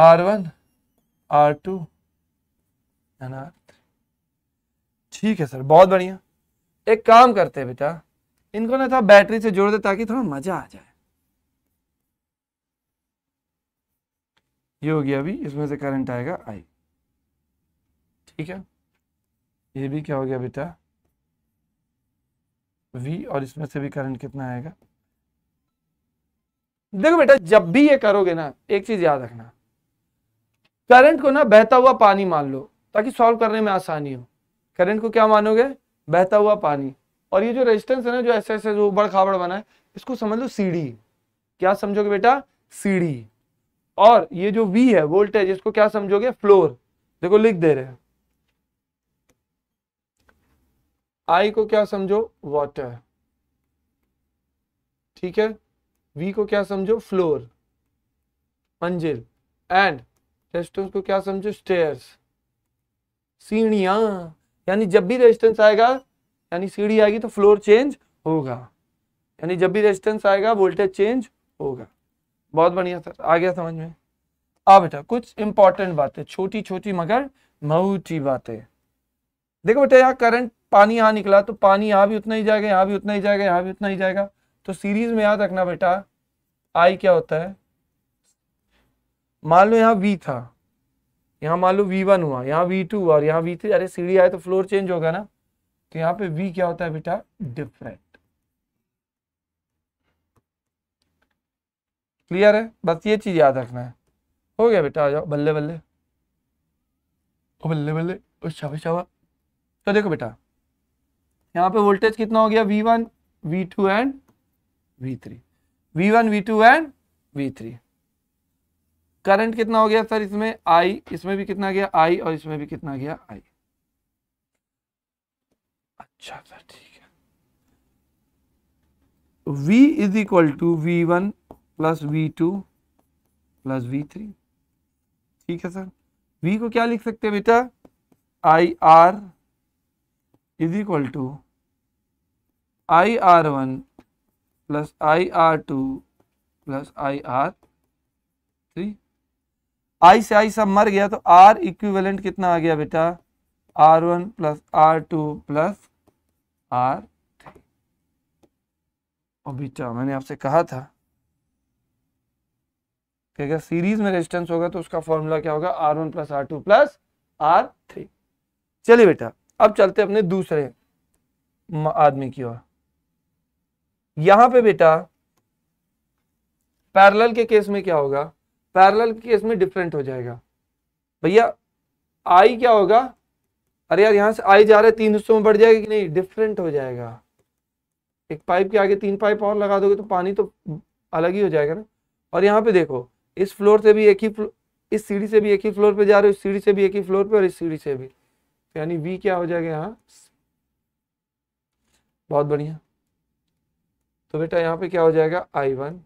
A: R one and R three ठीक है सर बहुत बढ़िया एक काम करते हैं बेटा इनको ना था बैटरी से जोड़ दे ताकि थोड़ा मजा आ जाए ये हो गया अभी इसमें से करंट आएगा आई ठीक है ये भी क्या हो गया बेटा वी और इसमें से भी करंट कितना आएगा देखो बेटा जब भी ये करोगे ना एक चीज याद रखना करंट को ना बहता हुआ पानी मान लो ताकि सॉल्व करने में आसानी हो करंट को क्या मानोगे बहता हुआ पानी और ये जो रेजिस्टेंस है ना जो ऐसे ऐसे जो उबड़ खाबड़ बना है इसको समझ लो सीढ़ी क्या समझोगे बेटा सीढ़ी और ये जो वी है वोल्टेज इसको क्या समझोगे फ्लोर देखो लिख दे रहे हैं आई को क्या समझो वाटर ठीक है वी को क्या समझो फ्लोर मंजिल एंड रेजिस्टेंस को क्या समझो स्टेयर्स सीढ़िया यानी जब भी रेजिस्टेंस आएगा यानी सीढ़ी आएगी तो फ्लोर चेंज होगा यानी जब भी रेजिस्टेंस आएगा वोल्टेज चेंज होगा बहुत बढ़िया सर आ गया समझ में आ बेटा कुछ इंपॉर्टेंट बातें छोटी छोटी मगर महूटी बातें देखो बेटा यहाँ करंट पानी यहाँ निकला तो पानी यहाँ भी उतना ही जाएगा यहाँ भी उतना ही जाएगा यहाँ भी उतना ही जाएगा तो सीरीज में याद रखना बेटा आई क्या होता है मान लो यहाँ वी था यहाँ मान लो वी वन हुआ यहाँ वी टू हुआ और यहाँ वी थ्री अरे सीढ़ी आए तो फ्लोर चेंज होगा ना तो यहाँ पे वी क्या होता है बेटा डिफरेंट क्लियर है बस ये चीज याद रखना है हो गया बेटा आ जाओ बल्ले बल्ले ओ बल्ले बल्ले अच्छा शाबा तो देखो बेटा यहाँ पे वोल्टेज कितना हो गया V one V two and V three V one V two and V three current कितना हो गया सर इसमें आई इसमें भी कितना गया आई और इसमें भी कितना गया आई अच्छा सर ठीक है V is equal to V one plus V two plus V three ठीक है सर वी को क्या लिख सकते हैं बेटा I R is equal to I R one plus I R two plus I R three I से I सब मर गया तो आर इक्विवेलेंट कितना आ गया बेटा R one plus R two plus R three और बेटा मैंने आपसे कहा था कि अगर सीरीज में रेजिस्टेंस होगा तो उसका फॉर्मूला क्या होगा R one plus R two plus R three चलिए बेटा अब चलते अपने दूसरे आदमी की ओर यहां पे बेटा पैरेलल के केस में क्या होगा पैरेलल के केस में डिफरेंट हो जाएगा भैया आई क्या होगा अरे यार यहाँ से आई जा रहे तीन हिस्सों में बढ़ जाएगा कि नहीं डिफरेंट हो जाएगा एक पाइप के आगे तीन पाइप और लगा दोगे तो पानी तो अलग ही हो जाएगा ना और यहाँ पे देखो इस फ्लोर से भी एक ही इस सीढ़ी से भी एक ही फ्लोर पे जा रहे हो इस सीढ़ी से भी एक ही फ्लोर पे और इस सीढ़ी से भी तो यानी वी क्या हो जाएगा यहाँ बहुत बढ़िया तो बेटा यहाँ पे क्या हो जाएगा I one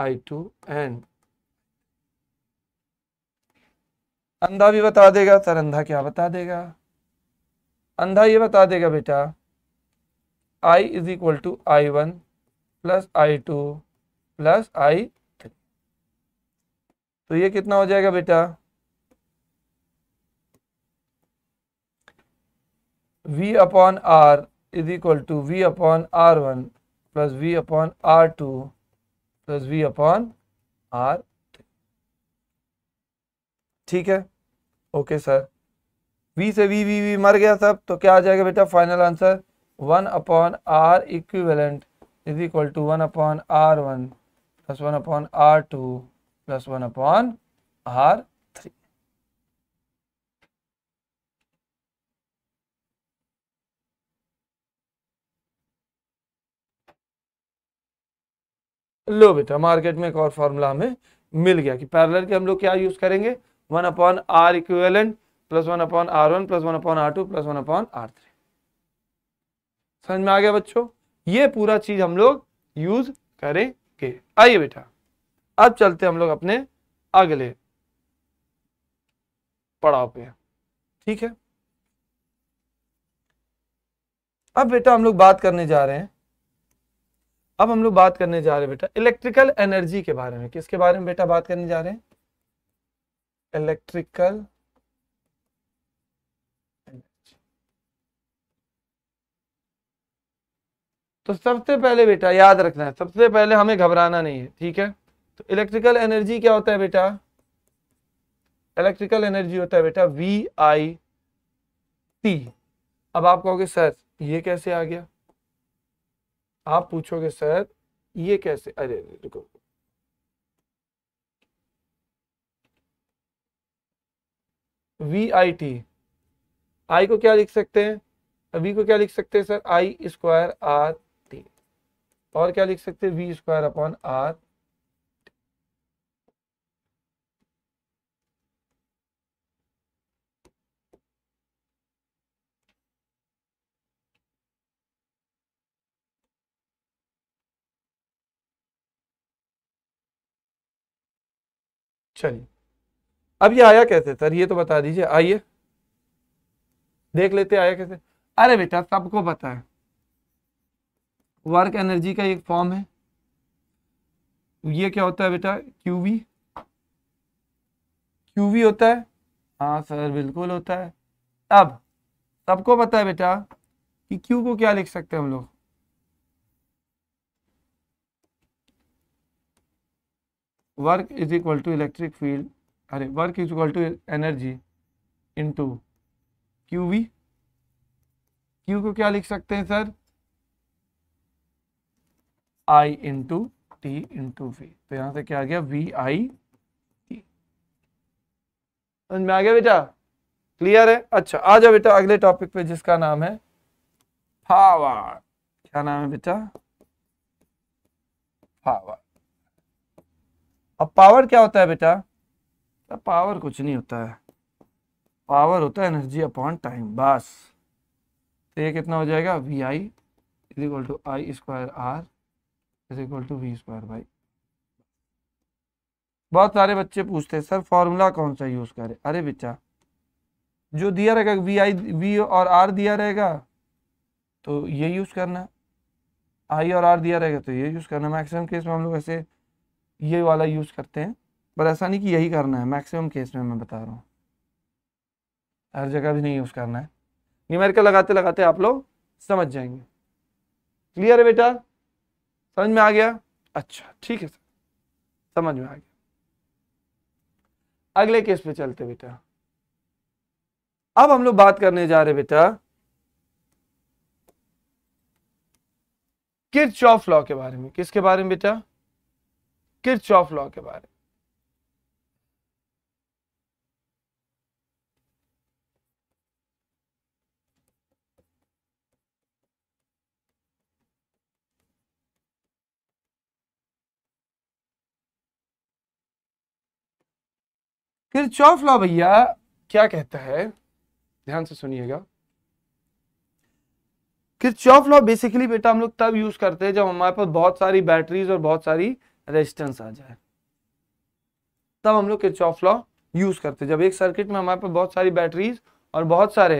A: I two and अंधा भी बता देगा सर अंधा क्या बता देगा अंधा ये बता देगा बेटा I is equal to I one plus I two plus I three तो ये कितना हो जाएगा बेटा v upon R is equal to V upon R one plus V upon R two plus V upon R three ठीक है okay sir V से V V V मर गया सब तो क्या आ जाएगा बेटा final answer one upon R equivalent is equal to one upon R one plus one upon R two plus one upon R three लो बेटा मार्केट में एक और फॉर्मूला हमें मिल गया कि पैरेलल के हम लोग क्या यूज करेंगे one upon R equivalent plus one upon R one plus one upon R two plus one upon R three समझ में आ गया बच्चों ये पूरा चीज हम लोग यूज करेंगे आइए बेटा अब चलते हम लोग अपने अगले पड़ाव पे ठीक है अब बेटा हम लोग बात करने जा रहे हैं अब हम लोग बात करने जा रहे हैं बेटा इलेक्ट्रिकल एनर्जी के बारे में किसके बारे में बेटा बात करने जा रहे हैं electrical तो सबसे पहले बेटा याद रखना है सबसे पहले हमें घबराना नहीं है ठीक है तो इलेक्ट्रिकल एनर्जी क्या होता है बेटा इलेक्ट्रिकल एनर्जी होता है बेटा वी आई टी अब आप कहोगे सर ये कैसे आ गया आप पूछोगे सर ये कैसे अरे रुको वी आई टी आई को क्या लिख सकते हैं वी को क्या लिख सकते हैं sir I square R T और क्या लिख सकते हैं वी स्क्वायर अपॉन आर चलिए अब ये आया कैसे सर ये तो बता दीजिए आइए देख लेते आया कैसे अरे बेटा सबको पता है वर्क एनर्जी का एक फॉर्म है ये क्या होता है बेटा क्यूवी क्यूवी होता है हाँ सर बिल्कुल होता है अब सबको पता है बेटा कि क्यू को क्या लिख सकते हैं हम लोग work is equal to electric field अरे work is equal to energy into Q V Q को क्या लिख सकते हैं sir I into T into V तो यहां से क्या आ गया वी आई टी में आ गया बेटा क्लियर है अच्छा आ जाओ बेटा अगले टॉपिक पे जिसका नाम है फावर क्या नाम है बेटा पावर अब पावर क्या होता है बेटा तो पावर कुछ नहीं होता है पावर होता है एनर्जी अपॉन टाइम बस तो ये कितना हो जाएगा V I is equal to I square R is equal to V square by बहुत सारे बच्चे पूछते हैं सर फॉर्मूला कौन सा यूज़ करें अरे बेचा जो दिया रहेगा वी आई वी और आर दिया रहेगा तो ये यूज़ करना आई और आर दिया रहेगा तो ये यूज़ करना मैक्सिमम केस में हम लोग ऐसे ये वाला यूज़ करते हैं पर ऐसा नहीं कि यही करना है मैक्सिमम केस में मैं बता रहा हूँ हर जगह भी नहीं यूज़ करना है न्यूमेरिकल लगाते लगाते आप लोग समझ जाएंगे क्लियर है बेटा समझ में आ गया अच्छा ठीक है सर समझ में आ गया अगले केस पे चलते बेटा अब हम लोग बात करने जा रहे बेटा किर्च ऑफ लॉ के बारे में किसके बारे में बेटा किर्च ऑफ लॉ के बारे में किरचौफ लॉ भैया क्या कहता है ध्यान से सुनिएगा किरचौफ लॉ बेसिकली बेटा हम लोग तब यूज करते हैं जब हमारे पास बहुत सारी बैटरीज और बहुत सारी रेजिस्टेंस आ जाए तब हम लोग किरचौफ लॉ यूज करते हैं जब एक सर्किट में हमारे पास बहुत सारी बैटरीज और बहुत सारे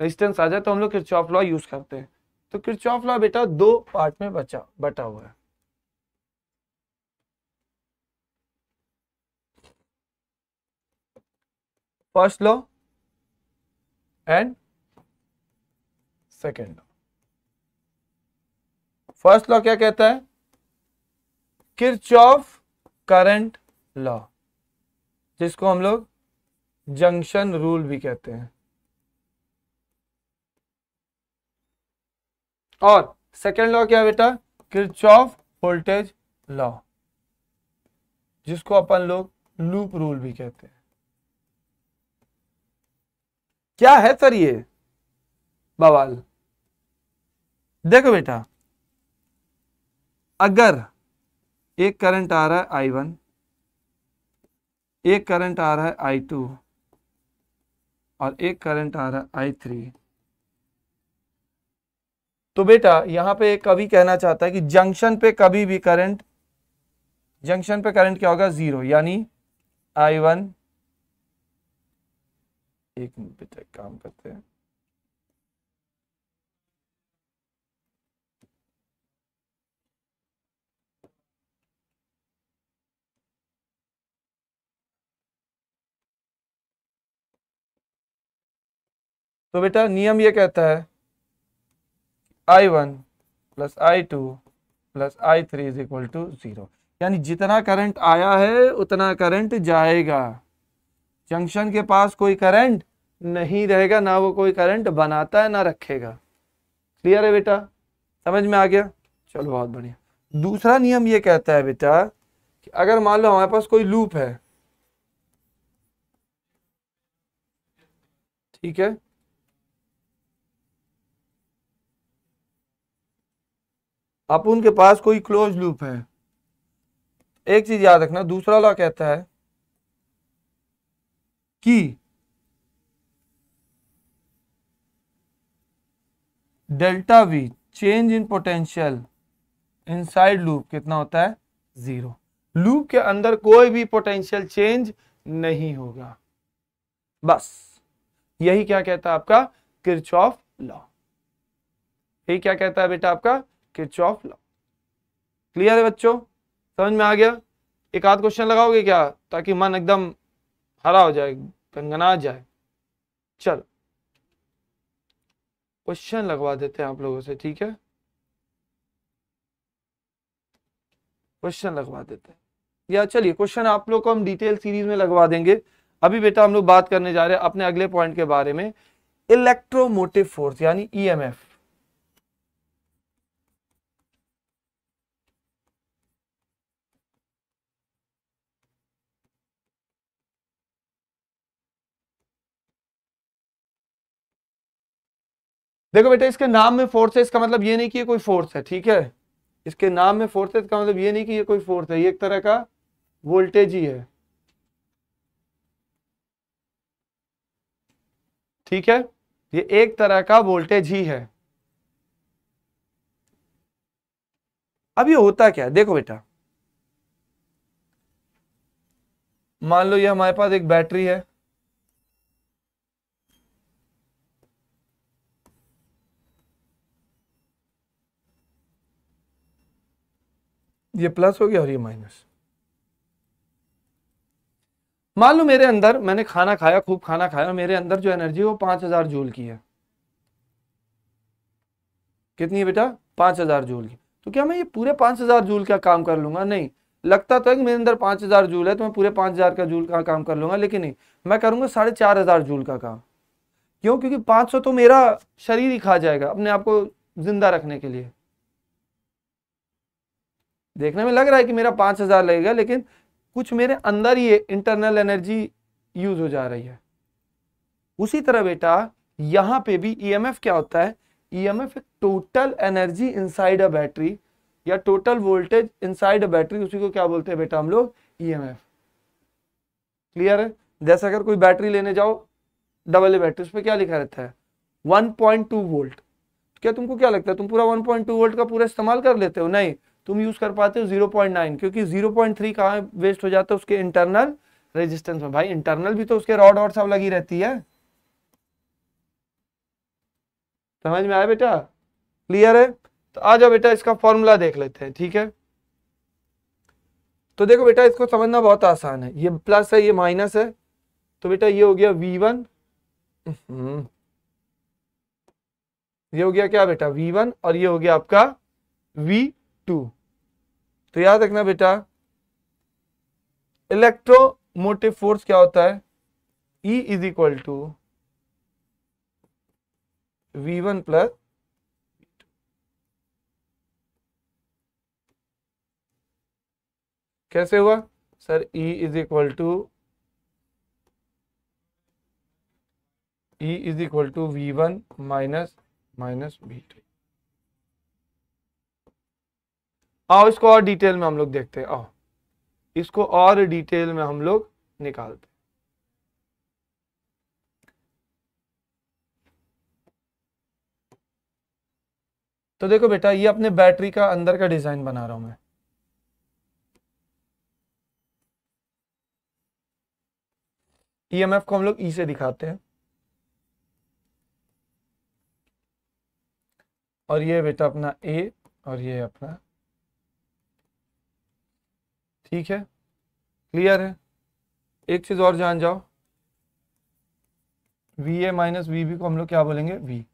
A: रेजिस्टेंस आ जाए तो हम लोग किरचौफ लॉ यूज करते हैं तो किरचौफ लॉ बेटा दो पार्ट में बचा बटा हुआ है first law and second law first law क्या कहता है किर्च ऑफ करंट लॉ जिसको हम लोग जंक्शन रूल भी कहते हैं और सेकेंड लॉ क्या बेटा किर्च ऑफ वोल्टेज लॉ जिसको अपन लोग लूप रूल भी कहते हैं क्या है सर ये बवाल देखो बेटा अगर एक करंट आ रहा है आई वन एक करंट आ रहा है आई टू और एक करंट आ रहा है आई थ्री तो बेटा यहां पे कभी कहना चाहता है कि जंक्शन पे कभी भी करंट जंक्शन पे करंट क्या होगा जीरो यानी आई वन एक मिनट पे चेक काम करते हैं तो बेटा नियम ये कहता है I one plus I two plus I three is equal to zero यानी जितना करंट आया है उतना करंट जाएगा जंक्शन के पास कोई करंट नहीं रहेगा ना वो कोई करंट बनाता है ना रखेगा क्लियर है बेटा समझ में आ गया चलो बहुत बढ़िया दूसरा नियम ये कहता है बेटा कि अगर मान लो हमारे पास कोई लूप है ठीक है अपन के पास कोई क्लोज लूप है एक चीज याद रखना दूसरा लॉ कहता है कि delta V change in potential inside loop कितना होता है जीरो लूप के अंदर कोई भी पोटेंशियल चेंज नहीं होगा बस यही क्या कहता है आपका किर्च ऑफ लॉ यही क्या कहता है बेटा आपका किर्च ऑफ लॉ क्लियर है बच्चों समझ में आ गया एक आध क्वेश्चन लगाओगे क्या ताकि मन एकदम हरा हो जाए कंगना जाए चल क्वेश्चन लगवा देते हैं आप लोगों से ठीक है क्वेश्चन लगवा देते हैं या चलिए क्वेश्चन आप लोग को हम डिटेल सीरीज में लगवा देंगे अभी बेटा हम लोग बात करने जा रहे हैं अपने अगले पॉइंट के बारे में इलेक्ट्रोमोटिव फोर्स यानी ईएमएफ e देखो बेटा इसके नाम में फोर्सेस का मतलब ये नहीं कि ये कोई फोर्स है ठीक है इसके नाम में फोर्सेस का मतलब ये नहीं कि ये कोई फोर्स है ये एक तरह का वोल्टेज ही है ठीक है ये एक तरह का वोल्टेज ही है अब ये होता क्या है देखो बेटा मान लो ये हमारे पास एक बैटरी है ये प्लस हो गया और ये माइनस मान लो मेरे अंदर मैंने खाना खाया खूब खाना खाया और मेरे अंदर जो एनर्जी है वो पांच हजार जूल की है कितनी है बेटा पांच हजार जूल की तो क्या मैं ये पूरे पांच हजार जूल का काम कर लूंगा नहीं लगता तो है कि मेरे अंदर पांच हजार जूल है तो मैं पूरे पांच हजार का जूल का काम कर लूंगा लेकिन नहीं मैं करूंगा साढ़े चार हजार जूल का काम क्यों क्योंकि पांच सौ तो मेरा शरीर ही खा जाएगा अपने आप को जिंदा रखने के लिए देखने में लग रहा है कि मेरा पांच हज़ार लगेगा लेकिन कुछ मेरे अंदर ही इंटरनल एनर्जी यूज हो जा रही है उसी तरह बेटा यहाँ पे भी ईएमएफ e क्या होता है ईएमएफ e एक total energy inside a battery या total voltage inside a battery उसी को क्या बोलते हैं बेटा हम लोग ईएमएफ e क्लियर है जैसे अगर कोई बैटरी लेने जाओ डबल ए बैटरी उस पर क्या लिखा रहता है वन वोल्ट तो क्या तुमको क्या लगता है तुम पूरा 1.2 वोल्ट का पूरा इस्तेमाल कर लेते हो नहीं तुम यूज कर पाते हो 0.9 क्योंकि 0.3 पॉइंट थ्री कहा वेस्ट हो जाता है उसके इंटरनल रेजिस्टेंस में भाई इंटरनल भी तो उसके रॉड और सब लगी रहती है समझ में आया बेटा क्लियर है तो आ जाओ बेटा इसका फॉर्मूला देख लेते हैं ठीक है तो देखो बेटा इसको समझना बहुत आसान है ये प्लस है ये माइनस है तो बेटा ये हो गया वी वन हम्म। ये हो गया क्या बेटा वी वन और ये हो गया आपका वी टू तो याद रखना बेटा इलेक्ट्रोमोटिव फोर्स क्या होता है E is equal to V one plus कैसे हुआ sir E is equal to E is equal to V one minus minus V two आओ इसको और डिटेल में हम लोग देखते हैं आओ इसको और डिटेल में हम लोग निकालते तो देखो बेटा ये अपने बैटरी का अंदर का डिजाइन बना रहा हूं मैं ईएमएफ e को हम लोग ई e से दिखाते हैं और ये बेटा अपना ए और ये अपना ठीक है क्लियर है एक चीज और जान जाओ V A minus V B को हम लोग क्या बोलेंगे V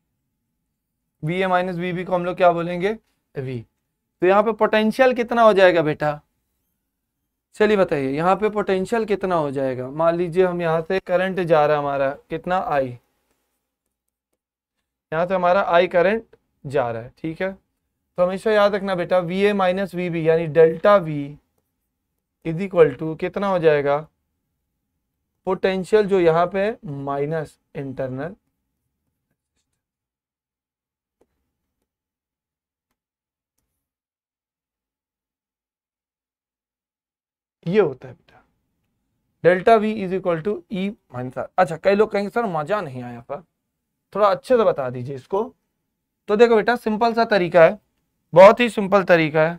A: V A minus V B को हम लोग क्या बोलेंगे वी तो यहाँ पे पोटेंशियल कितना हो जाएगा बेटा चलिए बताइए यहाँ पे पोटेंशियल कितना हो जाएगा मान लीजिए हम यहाँ से करंट जा रहा है हमारा कितना आई यहाँ से हमारा आई करंट जा रहा है ठीक है तो हमेशा याद रखना बेटा V A minus V B यानी delta V is equal to कितना हो जाएगा पोटेंशियल जो यहां पे माइनस इंटरनल ये होता है बेटा delta V is equal to E minus R अच्छा कई लोग कहेंगे सर मजा नहीं आया पर थोड़ा अच्छे से बता दीजिए इसको तो देखो बेटा सिंपल सा तरीका है बहुत ही सिंपल तरीका है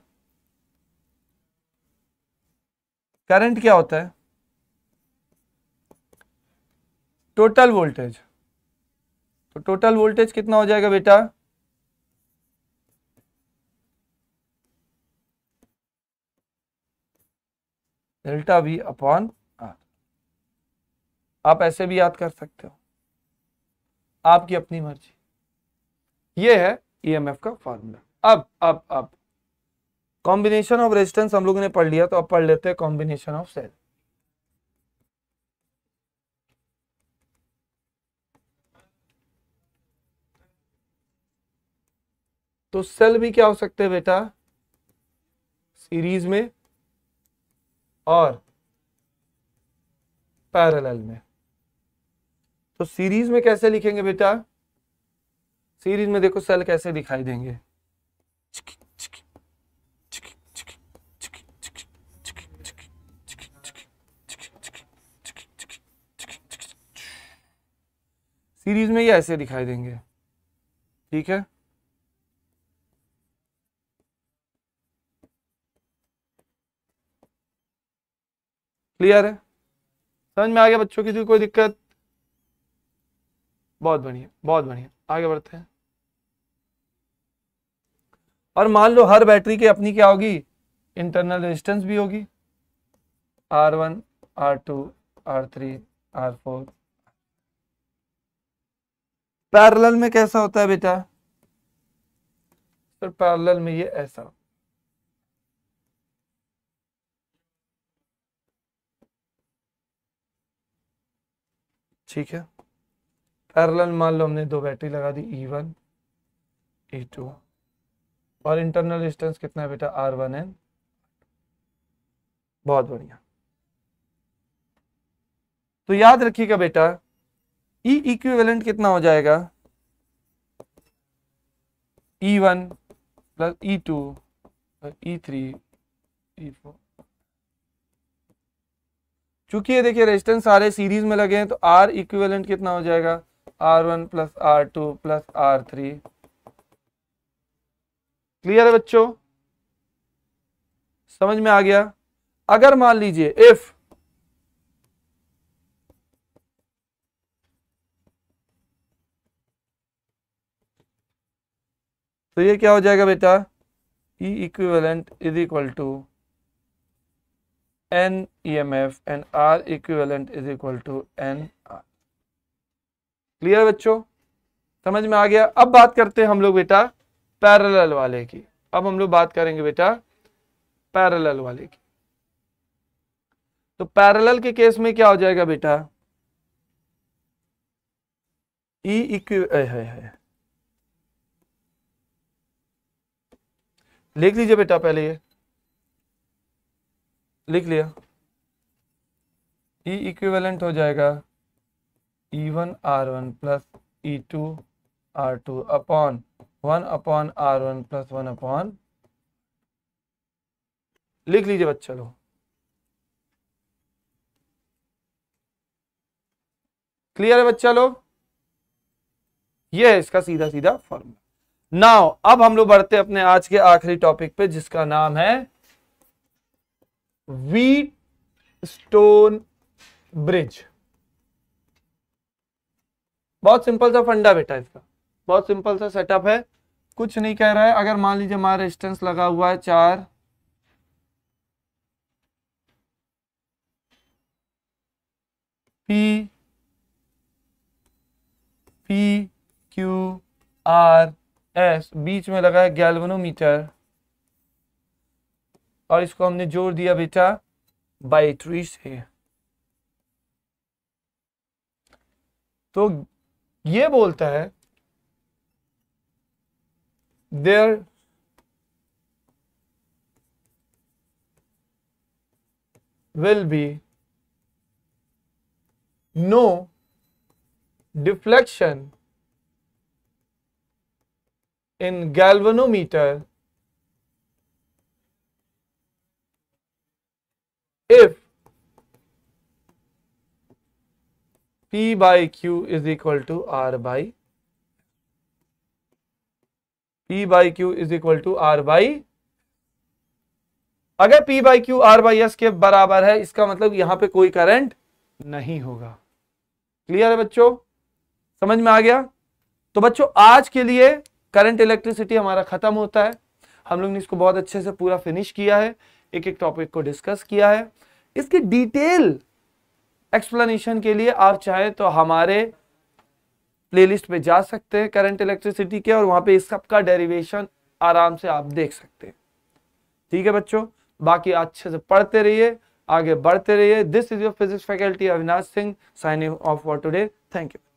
A: करंट क्या होता है टोटल वोल्टेज तो टोटल वोल्टेज कितना हो जाएगा बेटा डेल्टा वी अपॉन आर आप ऐसे भी याद कर सकते हो आपकी अपनी मर्जी ये है ईएमएफ e का फॉर्मूला अब अब अब कॉम्बिनेशन ऑफ रेजिस्टेंस हम लोगों ने पढ़ लिया तो अब पढ़ लेते हैं कॉम्बिनेशन ऑफ सेल तो सेल भी क्या हो सकते हैं बेटा सीरीज में और पैरेलल में तो सीरीज में कैसे लिखेंगे बेटा सीरीज में देखो सेल कैसे दिखाई देंगे सीरीज में ये ऐसे दिखाई देंगे ठीक है क्लियर है समझ में आ गया बच्चों की कोई दिक्कत बहुत बढ़िया बहुत बढ़िया आगे बढ़ते हैं और मान लो हर बैटरी की अपनी क्या होगी इंटरनल रेजिस्टेंस भी होगी R one R two R three R four parallel में कैसा होता है बेटा सर पैरेलल में ये ऐसा ठीक है पैरेलल मान लो हमने दो बैटरी लगा दी E e one E e two और इंटरनल डिस्टेंस कितना है बेटा आर वन एन बहुत बढ़िया तो याद रखिएगा बेटा ई e इक्विवेलेंट कितना हो जाएगा E one plus E two E three E four चूंकि ये देखिए रेजिस्टेंस सारे सीरीज में लगे हैं तो आर इक्विवेलेंट कितना हो जाएगा R one plus R two plus R three clear है बच्चों समझ में आ गया अगर मान लीजिए इफ़ तो ये क्या हो जाएगा बेटा E equivalent is equal to N E M F and R equivalent is equal to N R clear बच्चों समझ में आ गया अब बात करते हैं हम लोग बेटा पैरेलल वाले की अब हम लोग बात करेंगे बेटा पैरेलल वाले की तो पैरेलल के केस में क्या हो जाएगा बेटा ई e इक्वी है लिख लीजिए बेटा पहले ये लिख लिया ई e इक्विवेलेंट हो जाएगा E one R one plus E two R two upon one upon R one plus one upon लिख लीजिए बच्चा लो क्लियर है बच्चा लोग ये है इसका सीधा सीधा फॉर्मूला नाउ अब हम लोग बढ़ते अपने आज के आखिरी टॉपिक पे जिसका नाम है वीट स्टोन ब्रिज बहुत सिंपल सा फंडा बेटा इसका बहुत सिंपल सा सेटअप है कुछ नहीं कह रहा है अगर मान लीजिए हमारा रेजिस्टेंस लगा हुआ है चार P P Q R S बीच में लगा है गैल्वनोमीटर और इसको हमने जोड़ दिया बेटा बाइटरी से तो ये बोलता है there will be no deflection in galvanometer if P by Q is equal to R by P by Q is equal to R by अगर P by Q R by S के बराबर है इसका मतलब यहां पे कोई करंट नहीं होगा क्लियर है बच्चों समझ में आ गया तो बच्चों आज के लिए करंट इलेक्ट्रिसिटी हमारा खत्म होता है हम लोग ने इसको बहुत अच्छे से पूरा फिनिश किया है एक एक टॉपिक को डिस्कस किया है इसकी डिटेल एक्सप्लेनेशन के लिए आप चाहें तो हमारे प्लेलिस्ट पे जा सकते हैं करंट इलेक्ट्रिसिटी के और वहां पे इस सब का डेरिवेशन आराम से आप देख सकते हैं ठीक है बच्चों बाकी अच्छे से पढ़ते रहिए आगे बढ़ते रहिए this is your physics faculty Avinash Singh signing off for today thank you